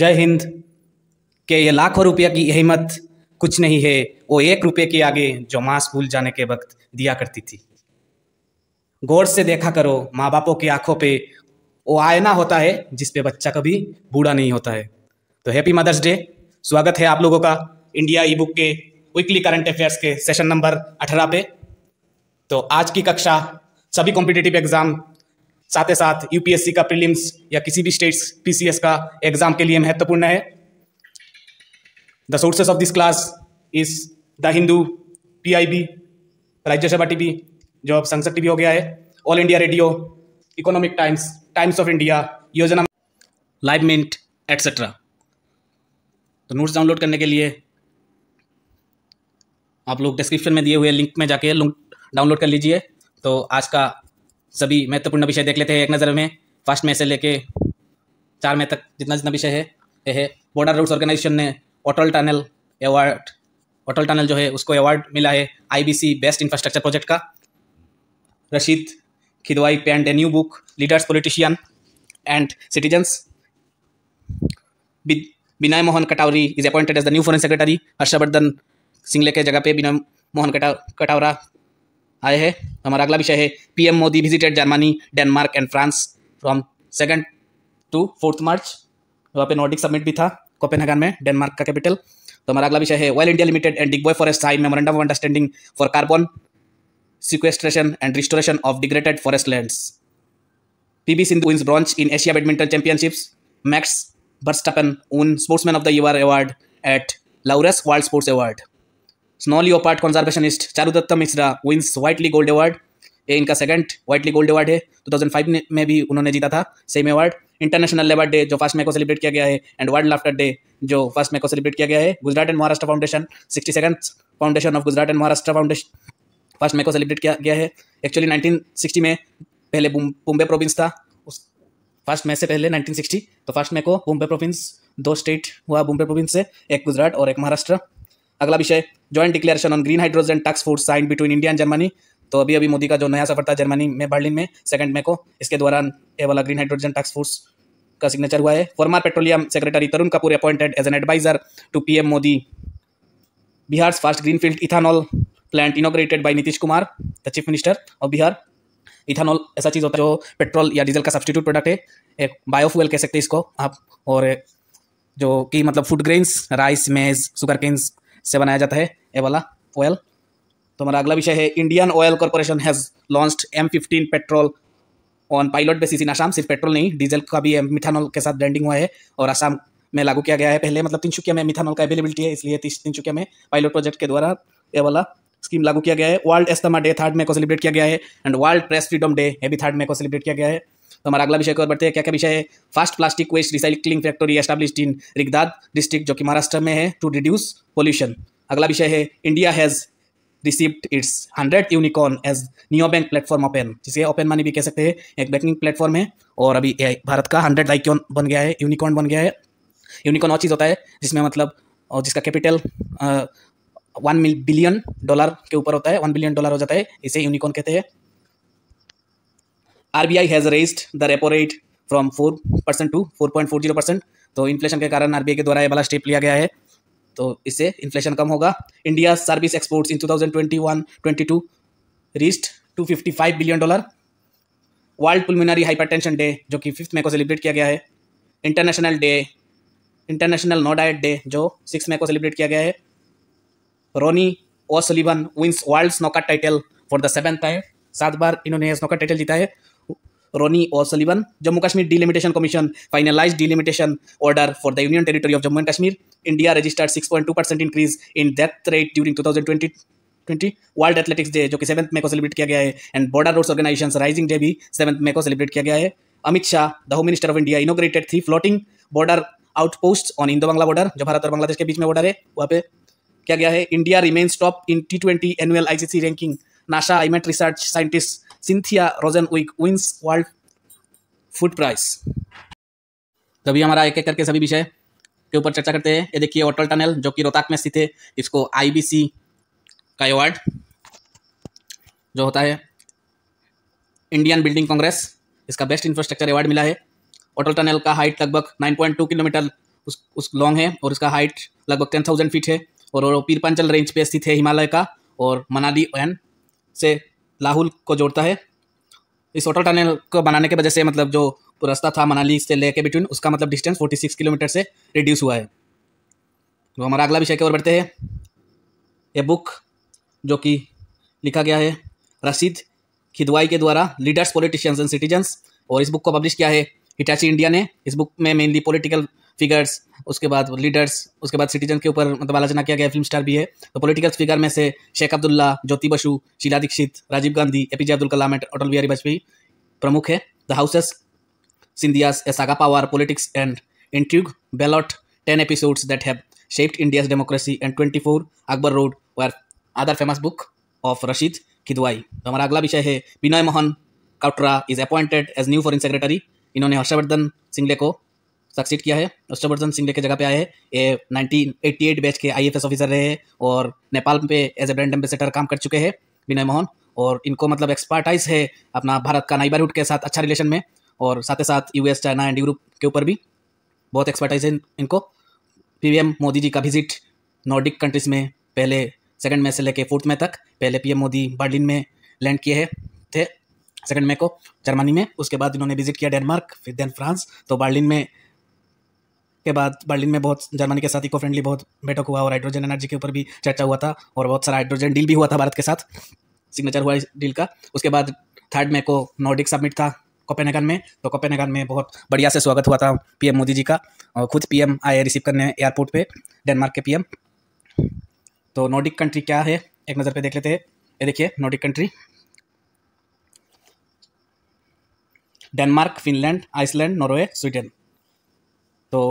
जय हिंद के ये लाखों रुपये की अहमत कुछ नहीं है वो एक रुपये के आगे जो मांस भूल जाने के वक्त दिया करती थी गौर से देखा करो माँ बापों की आंखों पे वो आयना होता है जिस पे बच्चा कभी बूढ़ा नहीं होता है तो हैप्पी मदर्स डे स्वागत है आप लोगों का इंडिया ई बुक के वीकली करंट अफेयर्स के सेशन नंबर अठारह पे तो आज की कक्षा सभी कॉम्पिटेटिव एग्ज़ाम साथ ही साथ यूपीएससी का प्रीलिम्स या किसी भी स्टेट्स पीसीएस का एग्जाम के लिए महत्वपूर्ण है the sources of this class is the Hindu PIB Rajya Sabha TV जो अब संसद टीवी हो गया है All India Radio Economic Times Times of India Yojana Live Mint etcetera तो नोट्स डाउनलोड करने के लिए आप लोग डिस्क्रिप्शन में दिए हुए लिंक में जाके डाउनलोड कर लीजिए तो आज का सभी महत्वपूर्ण विषय देख लेते हैं एक नज़र में फर्स्ट में से लेके चार में तक जितना जितना विषय है ये है बॉर्डर रोड्स ऑर्गेनाइजेशन ने Atal tunnel award Atal tunnel जो है उसको अवार्ड मिला है आईबीसी बेस्ट इंफ्रास्ट्रक्चर प्रोजेक्ट का Rashid Kidwai pens a new book leaders politician and citizens Vinay Mohan Kwatra is appointed as the new foreign secretary Harsh Vardhan Shringla के जगह पे विनय मोहन कटा कटावरा आए हैं हमारा अगला विषय है PM Modi visited Germany Denmark and France from second to fourth March वहाँ पे नॉर्डिक समिट भी था कोपेनहागन में डेनमार्क का कैपिटल तो हमारा अगला विषय है Oil India limited and Digboi forest high memorandum of understanding for carbon sequestration and restoration of degraded forest land P B Sindhu wins bronze in Asia badminton championships Max Verstappen won man of the year award at Laureus world sports award snow leopard conservationist Charu Mishra wins Whitley gold award ये इनका second व्हाइटली gold award है 2005 में भी उन्होंने जीता था same award international labour day जो first May को सेलिब्रेट किया गया है एंड वर्ल्ड लाफ्टर डे जो फर्स्ट मे को सेलिब्रेट किया गया है Gujarat and Maharashtra foundation sixty second foundation of Gujarat and Maharashtra foundation first May को सेलिब्रेट किया गया है एक्चुअली नाइनटीन में पहले बॉम्बे प्रोविंस था उस फर्स्ट मे से पहले नाइनटीन तो फर्स्ट मे को बुम्बे प्रोविंस दो स्टेट हुआ बुम्बे प्रोविंस से एक गुजरात और एक महाराष्ट्र अगला विषय joint declaration on green hydrogen task force sign between India and Germany तो अभी अभी मोदी का जो नया सफर था जर्मनी में बर्लिन में सेकंड मे को इसके दौरान ये वाला ग्रीन हाइड्रोजन टास्क फोर्स का सिग्नेचर हुआ है former petroleum secretary Tarun Kapoor appointed as an advisor to PM Modi Bihar first greenfield ethanol plant inaugurated by Nitish Kumar the chief minister of Bihar ethanol ऐसा चीज़ होता है जो पेट्रोल या डीजल का सब्सटीट्यूट प्रोडक्ट है एक बायोफ्यूल कह सकते हैं इसको आप और जो कि मतलब food grains rice maize sugar canes से बनाया जाता है ये वाला ऑयल तो हमारा अगला विषय है Indian Oil Corporation has launched M fifteen petrol on pilot basis in Assam सिर्फ पेट्रोल नहीं डीजल का भी मिथानॉल के साथ ब्रांडिंग हुआ है और आसाम में लागू किया गया है पहले मतलब तिनचुकिया में मिथानॉल का अवेलेबिलिटी है इसलिए तिनचुकिया में पायलट प्रोजेक्ट के द्वारा ये वाला स्कीम लागू किया गया है world asthma day third May को सेलिब्रेट किया गया है and world press freedom day ये भी थर्ड मे को सेलिब्रेट किया गया है तो हमारा अगला विषय की बढ़ते हैं क्या क्या विषय है fast plastic waste recycling factory establish in रिगदाद डिस्ट्रिक्ट जो कि महाराष्ट्र में है टू रिड्यूस पोल्यूशन अगला विषय है India has received its hundred unicorn as neo bank platform Open जिसे ओपन मनी भी कह सकते हैं एक बैंकिंग प्लेटफॉर्म है और अभी भारत का हंड्रेड आईकॉन बन गया है यूनिकॉर्न बन गया है यूनिकॉर्न और चीज़ होता है जिसमें मतलब और जिसका कैपिटल वन बिलियन डॉलर के ऊपर होता है वन बिलियन डॉलर हो जाता है इसे यूनिकॉर्न कहते हैं RBI has raised the repo rate from four percent to four point four zero percent तो इन्फ्लेशन के कारण आरबीआई के द्वारा ये वाला स्टेप लिया गया है तो इससे इन्फ्लेशन कम होगा India service exports in 2021 22 twenty one two billion dollar world pulmonary hypertension day जो कि फिफ्थ मे को सेलिब्रेट किया गया है international day international no diet day जो सिक्स मे को सेलिब्रेट किया गया है Ronnie O'Sullivan wins world snooker title for the seven time सात बार इन्होंने स्नोकर टाइटल जीता है Ronnie delimitation commission finalise Kashmir order for the union order of Jammu and Kashmir India Jammu six point two percent 6.2% in death rate during two 2020. Twenty world athletics day जो कि seventh May को celebrate किया गया है and border roads organisation raising day भी seven May को celebrate किया गया है Amit Shah the home minister of India inaugurated three floating border outpost on Indo Bangla border जो भारत और बांग्लादेश के बीच में बॉर्डर है वहाँ पे क्या गया है India remains top in T twenty annual ICC ranking NASA climate research scientist Cynthia Rosenwick wins World food prize तो अभी हमारा एक एक करके सभी विषय के ऊपर चर्चा करते हैं ये देखिए अटल टनल जो कि रोहतक में स्थित है इसको आईबीसी का अवार्ड जो होता है इंडियन बिल्डिंग कांग्रेस इसका बेस्ट इंफ्रास्ट्रक्चर अवार्ड मिला है अटल टनल का हाइट लगभग 9.2 किलोमीटर उस उस लॉन्ग है और इसका हाइट लगभग 10,000 फीट है और, और पीरपांचल रेंज पे स्थित है हिमालय का और मनाली एंड से लाहुल को जोड़ता है इस होटल टनल को बनाने की वजह से मतलब जो रास्ता था मनाली से लेके बिटवीन उसका मतलब डिस्टेंस 46 किलोमीटर से रिड्यूस हुआ है तो हमारा अगला विषय की ओर बढ़ते हैं ये बुक जो कि लिखा गया है रशीद खिदवाई के द्वारा लीडर्स पॉलिटिशियंस एंड सिटीजन्स और इस बुक को पब्लिश किया है हिटाची इंडिया ने इस बुक में मेनली पॉलिटिकल फिगर्स उसके बाद लीडर्स उसके बाद सिटीजन के ऊपर मतलब आलोचना किया गया फिल्म स्टार भी है तो पॉलिटिकल फिगर में से Sheikh Abdullah Jyoti Basu Sheila Dikshit Rajiv Gandhi A J Abdul Kalam and Atal Bihari Vajpayee प्रमुख है the houses Scindias a saga power politics and intrigue ballot ten episodes that have India's democracy and twenty four Akbar road were other famous book of Rashid Kidwai तो हमारा अगला विषय है Vinay Mohan Kwatra is appointed as new foreign secretary इन्होंने हर्षवर्धन सिंगले को succeed किया है अष्टवर्धन सिंह के जगह पे आए हैं ये नाइनटीन एट्टी एट बैच के आई ऑफिसर रहे हैं और नेपाल पे एज ए ब्रांड एम्बेसडर काम कर चुके हैं विनय मोहन और इनको मतलब एक्सपर्टाइज है अपना भारत का नाइबरहुड के साथ अच्छा रिलेशन में और साथ ही साथ यूएस चाइना एंड यूरोप के ऊपर भी बहुत एक्सपर्टाइज है इनको पी मोदी जी का विजिट नॉर्डिक कंट्रीज़ में पहले सेकेंड में से लेके फोर्थ में तक पहले पीएम मोदी बर्लिन में लैंड किए हैं थे सेकेंड मई को जर्मनी में उसके बाद इन्होंने विजिट किया डेनमार्क फिर देन फ्रांस तो बर्लिन में के बाद बर्लिन में बहुत जर्मनी के साथ इको फ्रेंडली बहुत बैठक हुआ और हाइड्रोजन एनर्जी के ऊपर भी चर्चा हुआ था और बहुत सारा हाइड्रोजन डील भी हुआ था भारत के साथ सिग्नेचर हुआ इस डील का उसके बाद थर्ड मे को नॉर्डिक सबमिट था कोपेनगन में तो कोपेनगन में बहुत बढ़िया से स्वागत हुआ था पीएम मोदी जी का और खुद पीएम आए रिसीव करने एयरपोर्ट पे डेनमार्क के पीएम तो नॉर्डिक कंट्री क्या है एक नज़र पे देख लेते हैं ये देखिए Nordic country Denmark Finland Iceland Norway Sweden तो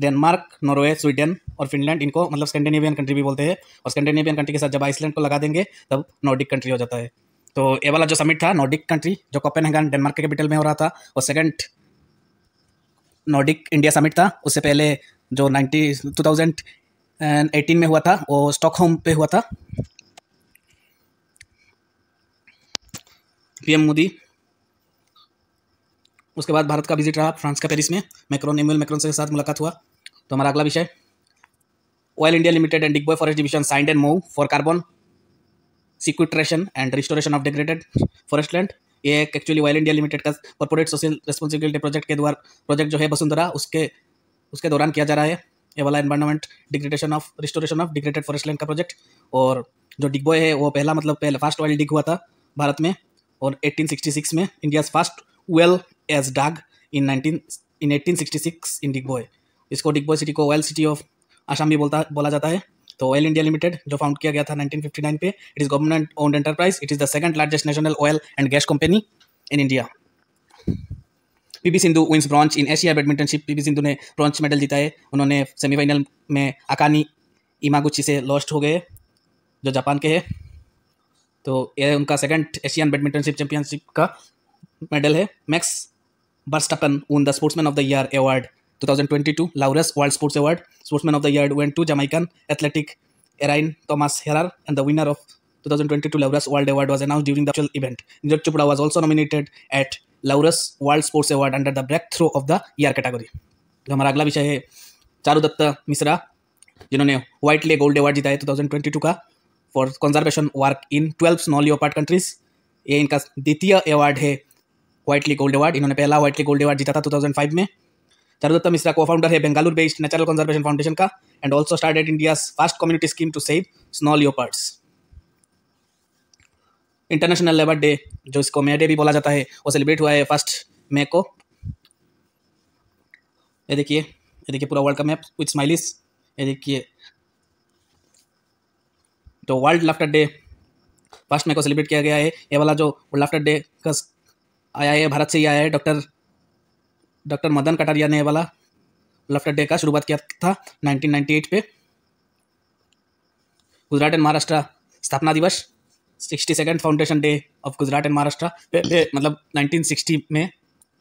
डेनमार्क नॉर्वे स्वीडन और फिनलैंड इनको मतलब स्कैंडिनेवियन कंट्री भी बोलते हैं और स्कैंडिनेवियन कंट्री के साथ जब आइसलैंड को लगा देंगे तब नॉर्डिक कंट्री हो जाता है तो ये वाला जो समिट था नॉर्डिक कंट्री जो कोपेनहेगन डेनमार्क के कैपिटल में हो रहा था वो सेकेंड नॉर्डिक इंडिया समिट था उससे पहले जो नाइन्टी टू थाउजेंड एटीन में हुआ था वो स्टॉकहोम पे हुआ था पीएम मोदी उसके बाद भारत का विजिट रहा फ्रांस का पेरिस में मैक्रोन एमुअल मैक्रोन के साथ मुलाकात हुआ तो हमारा अगला विषय oil India limited and Digboi forest division signed and move for carbon sequestration and restoration of degraded forest land ये एक एक्चुअली ऑयल इंडिया लिमिटेड का कॉर्पोरेट सोशल रिस्पॉन्सिबिलिटी प्रोजेक्ट के द्वारा प्रोजेक्ट जो है वसुंधरा उसके उसके दौरान किया जा रहा है ये वाला environment degradation of restoration of degraded forest land का प्रोजेक्ट और जो डिग्बॉय है वो पहला मतलब पहला फास्ट ऑयल डिग हुआ था भारत में और सिक्स में India's fast well as dug in nineteen in eighteen sixty six in Digboi इसको डिगबोय सिटी को ऑयल सिटी ऑफ आसाम भी बोलता बोला जाता है तो ऑयल इंडिया लिमिटेड जो फाउंड किया गया था 1959 पे it is government owned enterprise it is the second largest national oil and gas company in India P Sindhu wins bronze in Asia badmintonship P Sindhu ने ब्रांच मेडल जीता है उन्होंने सेमीफाइनल में अकानी इमागुची से लॉस्ट हो गए जो जापान के हैं तो यह उनका सेकंड एशियन बैडमिंटनशिप चैंपियनशिप का मेडल है Max Verstappen won the Sportsman of the Year award 2022 Laurus World Sports Award. Sportsman of the Year went to Jamaican athletic Erin Thomas Herrer, and the winner of 2022 Laurus World Award was announced during the actual event. Niraj Chopra was also nominated at Laureus world sports award under the breakthrough of the year category जो हमारा अगला विषय है चारू दत्त मिश्रा जिन्होंने white ले gold award जीता है 2022 का for conservation work in twelve non leopard countries ये इनका द्वितीय अवार्ड है व्हाइटली गोल्ड अवार्ड इन्होंने पहला व्हाइटली गोल्ड अवार्ड जीता था फाइव में चारुदत्ता मिश्रा को फाउंडर है Bengaluru based natural conservation foundation का and also started India first community scheme to save snow leopards international labour day जो इसको मे डे भी बोला जाता है वो सेलिब्रेट हुआ है फर्स्ट मे को ये देखिए ये देखिए पूरा वर्ल्ड का मैप विथ स्माइलिस ये देखिए तो world laughter day first May को सेलिब्रेट किया गया है ये वाला जो लाफ्टर डे का आया है भारत से ही आया है डॉक्टर डॉक्टर मदन कटारिया ने वाला लफ्टर डे का शुरुआत किया था 1998 पे गुजरात एंड महाराष्ट्र स्थापना दिवस sixty second foundation day of Gujarat and Maharashtra पहले मतलब 1960 में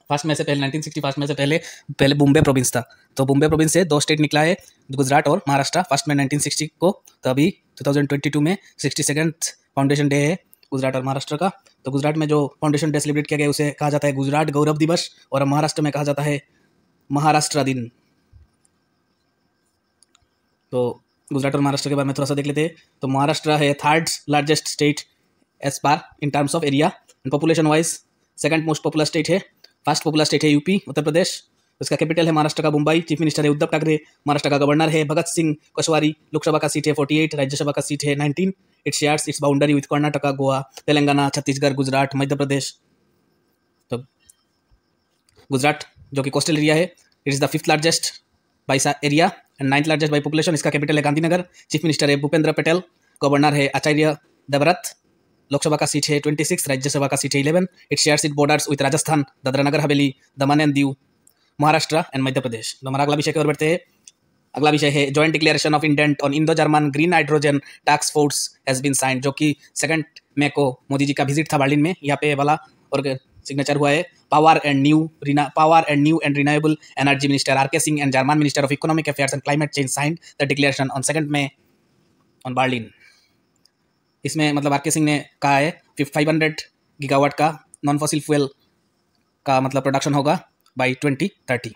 फर्स्ट में से पहले 1960 में से पहले पहले बॉम्बे प्रोविंस था तो बॉम्बे प्रोविंस से दो स्टेट निकला है गुजरात और महाराष्ट्र फर्स्ट में 1960 को तो अभी 2022 में सिक्सटी सेकेंड फाउंडेशन डे है गुजरात और महाराष्ट्र का तो गुजरात में जो फाउंडेशन डे सेलिब्रेट किया गया उसे कहा जाता है गुजरात गौरव दिवस और महाराष्ट्र में कहा जाता है महाराष्ट्र दिन तो गुजरात और महाराष्ट्र के बारे में थोड़ा सा देख लेते हैं तो महाराष्ट्र है third largest state as per in terms of area and population wise second most popular state है फर्स्ट पॉपुलर स्टेट है यूपी उत्तर प्रदेश उसका कैपिटल है महाराष्ट्र का मुंबई चीफ मिनिस्टर है उद्धव ठाकरे महाराष्ट्र का गवर्नर है भगत सिंह कोशवारी लोकसभा का सीट है फोर्टी राज्यसभा का सीट है nineteen it shares its boundary with Karnataka Goa Telangana Chhattisgarh Gujarat Madhya Pradesh तो गुजरात जो कि कोस्टल एरिया है it is the fifth largest by सा area and ninth largest by population इसका कैपिटल है गांधीनगर चीफ मिनिस्टर है भूपेंद्र पटेल गवर्नर है आचार्य देवरत लोकसभा का सीट है ट्वेंटी सिक्स राज्यसभा का सीट है eleven it shares it borders with Rajasthan Dadra Nagar Haveli Daman and Diu Maharashtra and Madhya Pradesh तो हमारा अगला विषय की बढ़ते हैं अगला विषय है joint declaration of intent on Indo German green hydrogen task force has been signed जो कि सेकंड मे को मोदी जी का विजिट था बर्लिन में यहाँ पे वाला और सिग्नेचर हुआ है पावर एंड न्यू रिना power and new and renewable energy minister R K Singh and German minister of economic affairs and climate change signed the declaration on second May on Berlin इसमें मतलब आर के सिंह ने कहा है five hundred gigawatt का non fossil fuel का मतलब production होगा by twenty thirty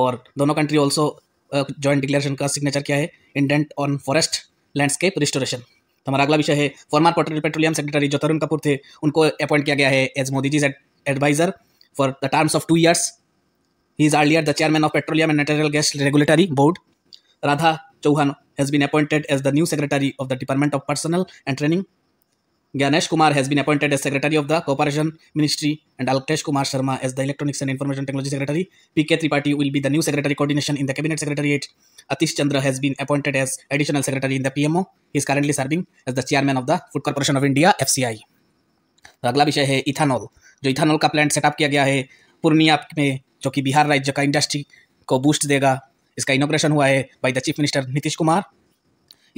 और दोनों कंट्री ऑल्सो जॉइंट डिक्लेरेशन का सिग्नेचर किया है intent on forest landscape restoration हमारा अगला विषय है फॉर्मर पेट्रोलियम सेक्रेटरी जो तरुण कपूर थे उनको अपॉइंट किया गया है as Modi ji adviser for the terms of two years he is earlier the chairman of petroleum and natural gas regulatory board Radha Chauhan has been appointed as the new secretary of the department of personnel and training Ganesh Kumar has been appointed as Secretary of the Corporation Ministry and Alkesh Kumar Sharma as the Electronics and Information Technology Secretary. P.K. Tripathi will be the new Secretary Coordination in the Cabinet Secretariat. Atish Chandra has been appointed as Additional Secretary in the PMO. He is currently serving as the Chairman of the Food Corporation of India, FCI. अगला विषय है ethanol जो ethanol का plant setup किया गया है पूर्णिया में जो कि बिहार राज्य का इंडस्ट्री को बूस्ट देगा इसका इनोग्रेशन हुआ है by the chief minister Nitish Kumar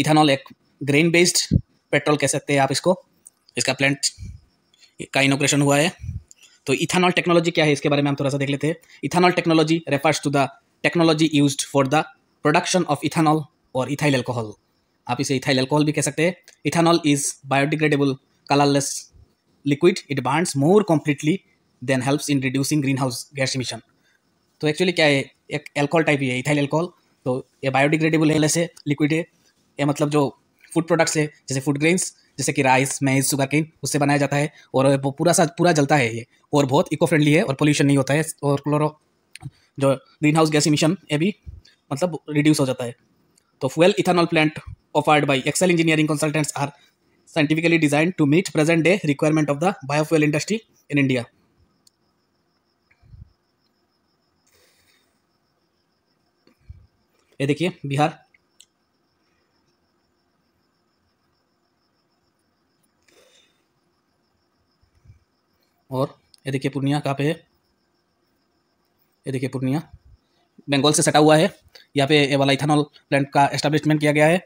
ethanol एक ग्रेन बेस्ड पेट्रोल कह सकते हैं आप इसको इसका प्लांट का इनोग्रेशन हुआ है तो इथानॉल टेक्नोलॉजी क्या है इसके बारे में हम थोड़ा सा देख लेते हैं ethanol technology refers to the technology use for the production of ethanol और इथाइल एल्कोहल आप इसे इथाइल एल्कोहल भी कह सकते हैं ethanol is biodegradable colourless liquid it burns more completely then helps in reducing greenhouse gas emission तो actually क्या है एक एल्कोहल टाइप ही है इथाइल एल्कोहल तो ये बायोडिग्रेडेबल है लिक्विड है ये मतलब जो फूड प्रोडक्ट्स है जैसे फूड ग्रेन्स जैसे कि राइस मैज शुगर केन उससे बनाया जाता है और वो पूरा सा पूरा जलता है ये और बहुत इको फ्रेंडली है और पोल्यूशन नहीं होता है और क्लोरो जो ग्रीन हाउस गैस इमिशन ये भी मतलब रिड्यूस हो जाता है तो fuel ethanol plant offered by Excel engineering consultants are scientifically design to meet present day requirement of the biofuel industry in India ये देखिए बिहार और ये देखिए पूर्णिया कहाँ पे है ये देखिए पूर्णिया बंगाल से सटा हुआ है यहाँ पे ये वाला इथानॉल प्लांट का एस्टेब्लिशमेंट किया गया है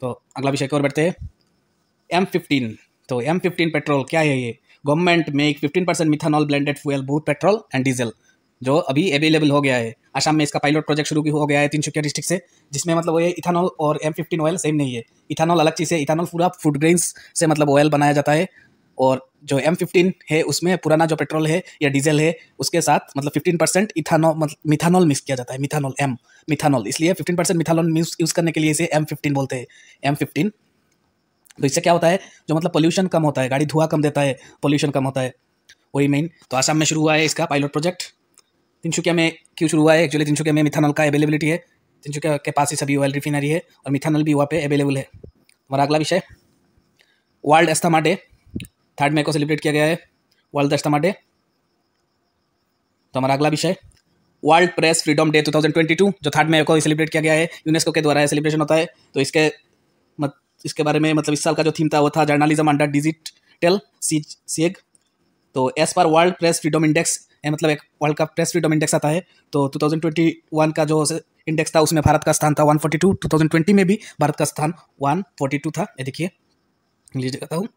तो अगला विषय की ओर बढ़ते हैं एम फिफ्टीन तो एम फिफ्टीन पेट्रोल क्या है ये government make fifteen percent methanol blended fuel both petrol and diesel जो अभी अवेलेबल हो गया है आसाम में इसका पायलट प्रोजेक्ट शुरू हो गया है सुखिया डिस्ट्रिक्ट से जिसमें मतलब ये इथानॉल और एम फिफ्टीन ऑयल सेम नहीं है इथानॉल अलग चीज़ है इथानॉल पूरा फूड ग्रेन्स से मतलब ऑयल बनाया जाता है और जो एम फिफ्टीन है उसमें पुराना जो पेट्रोल है या डीजल है उसके साथ मतलब फिफ्टीन परसेंट इथानो मतलब मिथानॉल मिक्स किया जाता है मिथानॉल एम मिथानॉल इसलिए फिफ्टीन परसेंट मिथानॉल यूज़ करने के लिए इसे एम फिफ्टीन बोलते हैं एम फिफ्टीन तो इससे क्या होता है जो मतलब पोल्यूशन कम होता है गाड़ी धुआं कम देता है पोल्यूशन कम होता है वही मेन तो आसाम में शुरू हुआ है इसका पायलट प्रोजेक्ट तिनचुकिया में क्यों शुरू हुआ है एक्चुअली तिनचुकिया में मिथानॉल का अवेलेबिलिटी है तिनचुकिया के पास ही सभी ऑयल रिफिनरी है और मिथानॉल भी वहाँ पे अवेलेबल है हमारा अगला विषय world asthma day third May को सेलिब्रेट किया गया है वर्ल्ड दस्तमा डे तो हमारा अगला विषय वर्ल्ड प्रेस फ्रीडम डे 2022 जो थर्ड मई को सेलिब्रेट किया गया है यूनेस्को के द्वारा सेलिब्रेशन होता है तो इसके मत इसके बारे में मतलब इस साल का जो थीम था वो था जर्नलिज्म अंडर डिजिटल सीएग तो as per world press freedom index मतलब एक वर्ल्ड का प्रेस फ्रीडम इंडेक्स आता है तो 2021 का जो इंडेक्स था उसमें भारत का स्थान था 142 2020 में भी भारत का स्थान 142 था ये देखिए लीजिए कहता हूँ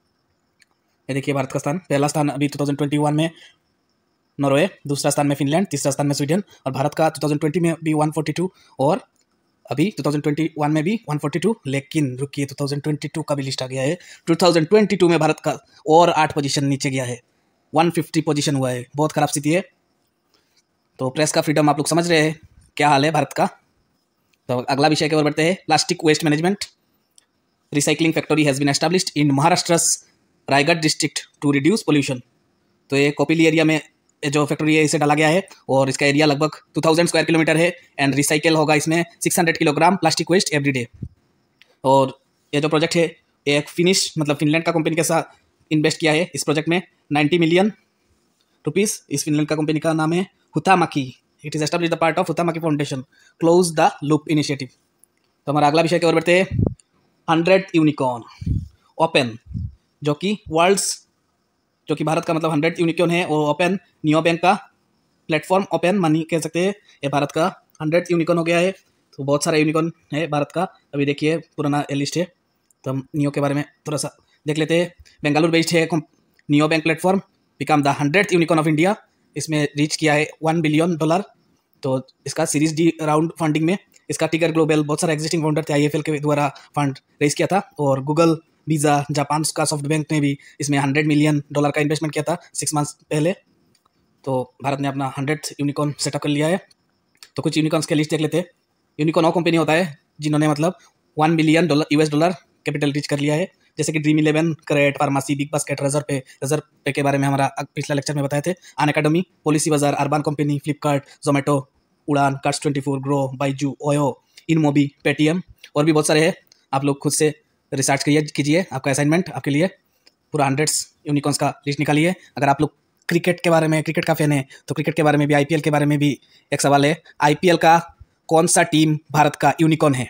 ये देखिए भारत का स्थान पहला स्थान अभी 2021 में नॉर्वे दूसरा स्थान में फिनलैंड तीसरा स्थान में स्वीडन और भारत का 2020 में भी 142 और अभी 2021 में भी 142 लेकिन रुकिए 2022 का भी लिस्ट आ गया है 2022 में भारत का और आठ पोजीशन नीचे गया है 150 पोजिशन हुआ है बहुत ख़राब स्थिति है तो प्रेस का फ्रीडम आप लोग समझ रहे हैं क्या हाल है भारत का तो अगला विषय की ओर बढ़ते हैं plastic waste management recycling factory has been established in Maharashtra Raigad district to reduce pollution तो ये कोपिली एरिया में जो फैक्ट्री है इसे डाला गया है और इसका एरिया लगभग 2000 स्क्वायर किलोमीटर है एंड रिसाइकिल होगा इसमें 600 kilogram plastic waste every day और ये जो प्रोजेक्ट है एक फिनिश मतलब फिनलैंड का कंपनी के साथ इन्वेस्ट किया है इस प्रोजेक्ट में 90 मिलियन रुपीज़ इस फिनलैंड का कंपनी का नाम है Huhtamaki it is establish the part of Huhtamaki foundation close the loop initiative तो हमारा अगला विषय की ओर बढ़ते हैं हंड्रेड यूनिकॉर्न ओपन जो कि वर्ल्ड्स जो कि भारत का मतलब हंड्रेड यूनिकॉर्न है वो ओपन नियो बैंक का प्लेटफॉर्म ओपन मनी कह सकते हैं ये भारत का हंड्रेड यूनिकॉर्न हो गया है तो बहुत सारा यूनिकॉर्न है भारत का अभी देखिए पुराना लिस्ट है तो हम नियो के बारे में थोड़ा सा देख लेते हैं बेंगालुरु बेस्ड है neo bank platform become the hundred unicorn of India इसमें रीच किया है वन बिलियन डॉलर तो इसका सीरीज डी राउंड फंडिंग में इसका टिकर ग्लोबल बहुत सारे एग्जिस्टिंग फाउंडर थे आई के द्वारा फंड रेज किया था और गूगल वीज़ा जापान का सॉफ्ट बैंक ने भी इसमें हंड्रेड मिलियन डॉलर का इन्वेस्टमेंट किया था सिक्स मंथ्स पहले तो भारत ने अपना हंड्रेड यूनिकॉर्न सेटअप कर लिया है तो कुछ यूनिकॉर्न्स के लिस्ट देख लेते हैं यूनिकॉर्न और कंपनी होता है जिन्होंने मतलब one million dollar US dollar capital reach कर लिया है जैसे कि ड्रीम इलेवन करेट pharmacy BigBasket Razorpay Razorpay के बारे में हमारा पिछला लेक्चर में बताए थे Unacademy Policybazaar Urban company Flipkart Zomato Udaan cars twenty four Groww जू ओयो इन मोबी पेटीएम और भी बहुत सारे हैं आप लोग खुद से रिसर्च करिए कीजिए आपका असाइनमेंट आपके लिए पूरा हंड्रेड्स यूनिकॉन्स का लिस्ट निकालिए अगर आप लोग क्रिकेट के बारे में क्रिकेट का फैन है तो क्रिकेट के बारे में भी आईपीएल के बारे में भी एक सवाल है आईपीएल का कौन सा टीम भारत का यूनिकॉर्न है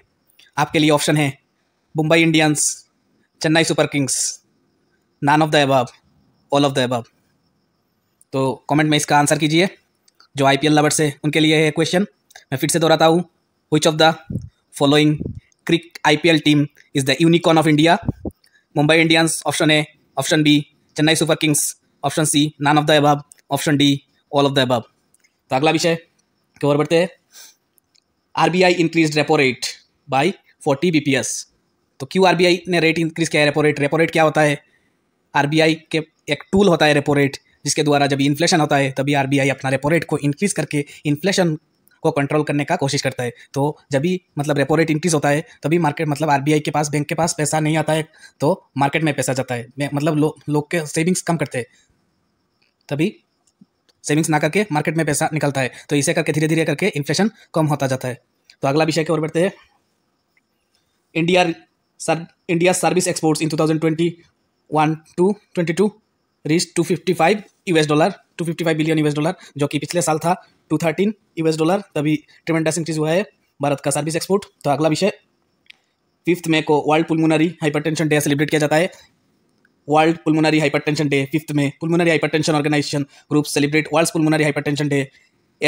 आपके लिए ऑप्शन है Mumbai Indians Chennai super kings none of the above all of the above तो कमेंट में इसका आंसर कीजिए जो आई पी लवर्स है उनके लिए है क्वेश्चन मैं फिर से दोहराता हूँ which of the following cricket IPL team is the unicorn of India Mumbai Indians option A option B Chennai super kings option C none of the above option D all of the above तो अगला विषय की ओर बढ़ते हैं RBI increase repo rate by forty BPS तो क्यों RBI ने रेट इंक्रीज किया है रेपो रेट रेपो रेट क्या होता है आरबीआई के एक टूल होता है रेपो रेट जिसके द्वारा जब इन्फ्लेशन होता है तभी आरबीआई अपना रेपो रेट को इंक्रीज करके इन्फ्लेशन को कंट्रोल करने का कोशिश करता है तो जब भी मतलब रेपो रेट इंक्रीज होता है तभी मार्केट मतलब आर के पास बैंक के पास पैसा नहीं आता है तो मार्केट में पैसा जाता है मतलब लोग लो के सेविंग्स कम करते हैं तभी सेविंग्स ना करके मार्केट में पैसा निकलता है तो इसे करके धीरे धीरे करके इन्फ्लेशन कम होता जाता है तो अगला विषय की ओर बढ़ते हैं India sir India service exports in two thousand twenty one to twenty two reach to fifty five US dollar to fifty five billion US dollar जो कि पिछले साल था टू थर्टीन यूएस डॉलर तभी ट्रिमेंडस इंक्रीज हुआ है भारत का service export तो अगला विषय फिफ्थ मे को world pulmonary hypertension day celebrate किया जाता है world pulmonary hypertension day fifth में pulmonary hypertension organization group celebrate world pulmonary hypertension day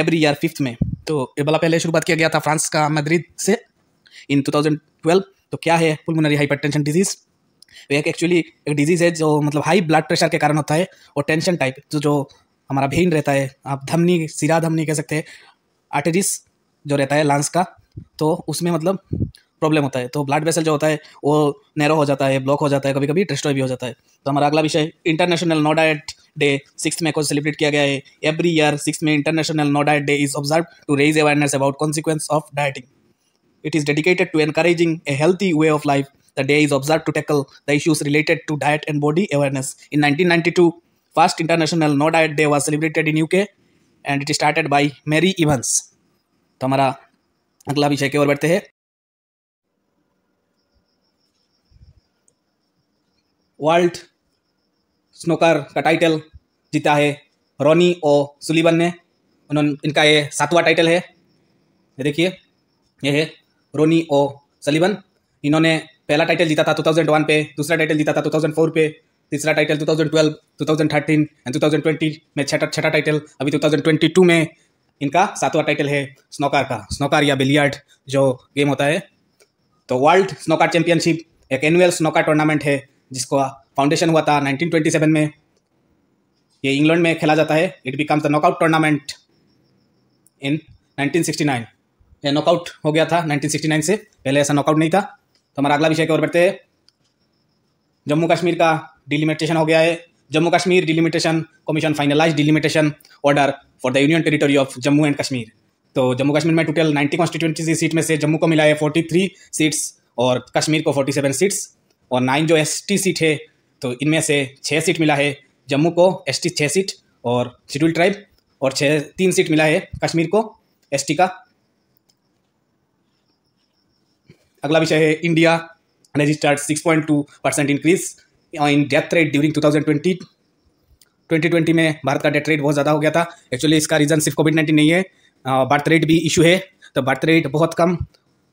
every year fifth में तो ये वाला पहले शुरुआत किया गया था फ्रांस का मद्रिद से इन 2012 तो क्या है पुलमोनरी हाइपरटेंशन डिजीज़ एक एक्चुअली एक डिजीज़ है जो मतलब हाई ब्लड प्रेशर के कारण होता है और टेंशन टाइप जो जो हमारा भेन रहता है आप धमनी सिरा धमनी कह सकते हैं आर्टरीज जो रहता है लांग्स का तो उसमें मतलब प्रॉब्लम होता है तो ब्लड वेसल जो होता है वो नैरो हो जाता है ब्लॉक हो जाता है कभी कभी डिस्ट्रॉय भी हो जाता है तो हमारा अगला विषय international no diet day six में को सेलिब्रेट किया गया है एवरी ईयर सिक्स में international no diet day is observe to raise awareness about consequence of dieting it is dedicated to encouraging a healthy way of life the day is observe to tackle the issues related to diet and body awareness in nineteen ninety two First International No Diet Day was celebrated in UK and it started by Mary Evans. तो हमारा अगला विषय की ओर बढ़ते हैं world snooker का title जीता है रोनी ओ सुलीवन ने उन्होंने इनका ये सातवां टाइटल है ये देखिए ये है रोनी ओ सलीवन इन्होंने पहला टाइटल जीता था 2001 पे दूसरा टाइटल जीता था 2004 पे तीसरा टाइटल 2012, 2013 एंड 2020 में छठा छठा टाइटल अभी 2022 में इनका सातवां टाइटल है स्नोकार का स्नोकार या बिलियार्ड जो गेम होता है तो वर्ल्ड स्नोकार चैंपियनशिप एक एनुअल स्नोकार टूर्नामेंट है जिसका फाउंडेशन हुआ था 1927 में ये इंग्लैंड में खेला जाता है it becomes the knockout tournament in 1969 ये नॉकआउट हो गया था 1969 से पहले ऐसा नॉकआउट नहीं था तो हमारा अगला विषय की ओर बढ़ते हैं जम्मू कश्मीर का डिलिमिटेशन हो गया है Jammu Kashmir delimitation commission finalize delimitation order for the union territory of Jammu and Kashmir तो जम्मू कश्मीर में टोटल नाइन्टी कॉन्स्टिट्यूंसी सीट में से जम्मू को मिला है 43 सीट्स और कश्मीर को 47 सीट्स और नाइन जो एस सीट है तो इनमें से छः सीट मिला है जम्मू को एस टी छः सीट और शेड्यूल ट्राइब और छः तीन सीट मिला है कश्मीर को एस का अगला विषय है India registered 6.2 percent increase in death rate during 2020 2020 में भारत का डेथ रेट बहुत ज़्यादा हो गया था एक्चुअली इसका रीज़न सिर्फ कोविड नाइन्टीन नहीं है बर्थ uh, रेट भी इशू है तो बर्थ रेट बहुत कम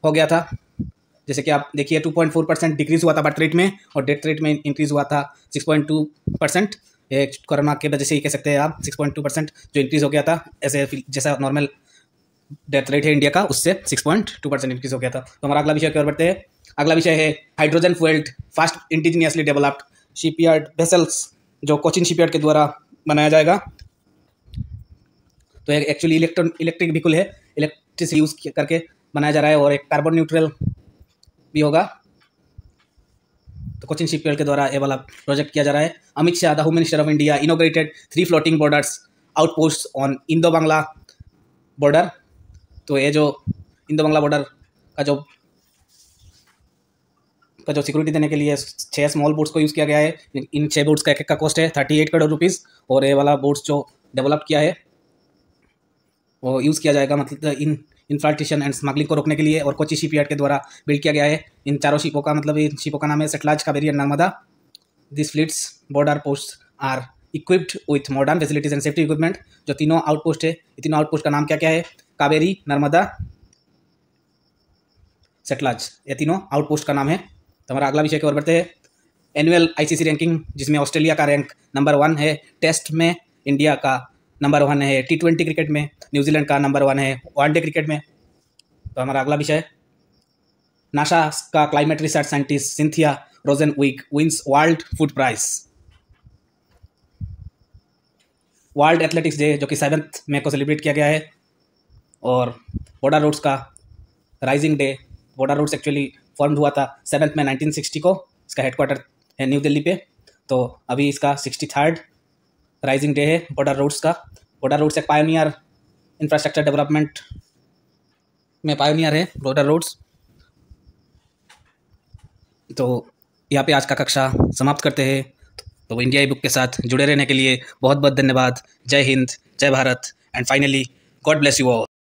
हो गया था जैसे कि आप देखिए 2.4 परसेंट डिक्रीज़ हुआ था बर्थ रेट में और डेथ रेट में इंक्रीज़ हुआ था 6.2 परसेंट कोरोना के वजह से ही कह सकते हैं आप 6.2 परसेंट जो इंक्रीज़ हो गया था ऐसे जैसा नॉर्मल डेथ रेट है इंडिया का उससे six point two percent increase हो गया था तो हमारा अगला विषय की बढ़ते हैं अगला विषय है hydrogen fuelled fast indigenously developed shipyard vessels जो कोचिन शिपयार्ड के द्वारा बनाया जाएगा तो एक्चुअली इलेक्ट्रॉन इलेक्ट्रिक व्हीकल है इलेक्ट्रिसिटी यूज़ करके बनाया जा रहा है और एक कार्बन न्यूट्रल भी होगा तो कोचिन शिपयार्ड के द्वारा ये वाला प्रोजेक्ट किया जा रहा है Amit Shah the home minister of India inaugurated three floating borders outpost on Indo Bangla border तो ये जो इंदो बंगला बॉर्डर का जो का जो सिक्योरिटी देने के लिए छः स्मॉल बोट्स को यूज़ किया गया है इन छः बोट्स का एक एक का कॉस्ट है थर्टी एट करोड़ रुपीज़ और ये वाला बोट्स जो डेवलप किया है वो यूज़ किया जाएगा मतलब तो इन इन्फ्लाटेशन एंड स्मगलिंग को रोकने के लिए और कोची शिप के द्वारा बिल्ड किया गया है इन चारों शिपों का मतलब इन शिपों का नाम है सेटलाइज का barrier Narmada this flits border post are equipped with modern facilities and safety equipment जो तीनों आउटपोस्ट है तीनों आउटपोस्ट का नाम क्या क्या है कावेरी नर्मदा सेटलाज ये तीनों आउटपोस्ट का नाम है तो हमारा अगला विषय की ओर बढ़ते हैं एनुअल आईसीसी रैंकिंग जिसमें ऑस्ट्रेलिया का रैंक नंबर वन है टेस्ट में इंडिया का नंबर वन है टी ट्वेंटी क्रिकेट में न्यूजीलैंड का नंबर वन है वन डे क्रिकेट में तो हमारा अगला विषय नाशा का climate research scientist Cynthia Rosenzweig wins world food prize world athletics day जो कि सेवन्थ मे को सेलिब्रेट किया गया है और वोडा रोड्स का राइजिंग डे वोडा रोड्स एक्चुअली फॉर्म हुआ था सेवन्थ में 1960 को इसका हेडक्वार्टर है न्यू दिल्ली पे तो अभी इसका सिक्सटी थर्ड राइजिंग डे है वोडा रोड्स का वोडा रोड्स एक पायोनियर इंफ्रास्ट्रक्चर डेवलपमेंट में पायोनियर है वोडा रोड्स तो यहाँ पे आज का कक्षा समाप्त करते हैं तो इंडिया ई बुक के साथ जुड़े रहने के लिए बहुत बहुत धन्यवाद जय हिंद जय Bharat and finally god bless you all